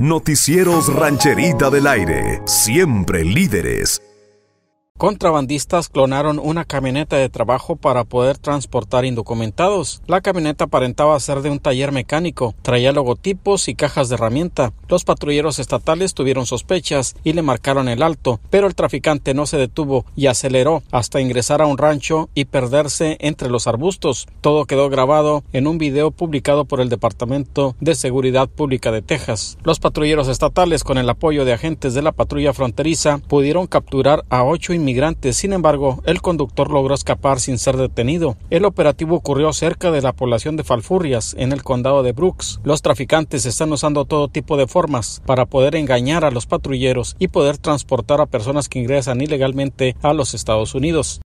Noticieros Rancherita del Aire, siempre líderes. Contrabandistas clonaron una camioneta de trabajo para poder transportar indocumentados. La camioneta aparentaba ser de un taller mecánico, traía logotipos y cajas de herramienta. Los patrulleros estatales tuvieron sospechas y le marcaron el alto, pero el traficante no se detuvo y aceleró hasta ingresar a un rancho y perderse entre los arbustos. Todo quedó grabado en un video publicado por el Departamento de Seguridad Pública de Texas. Los patrulleros estatales, con el apoyo de agentes de la patrulla fronteriza, pudieron capturar a ocho inmigrantes sin embargo, el conductor logró escapar sin ser detenido. El operativo ocurrió cerca de la población de Falfurrias, en el condado de Brooks. Los traficantes están usando todo tipo de formas para poder engañar a los patrulleros y poder transportar a personas que ingresan ilegalmente a los Estados Unidos.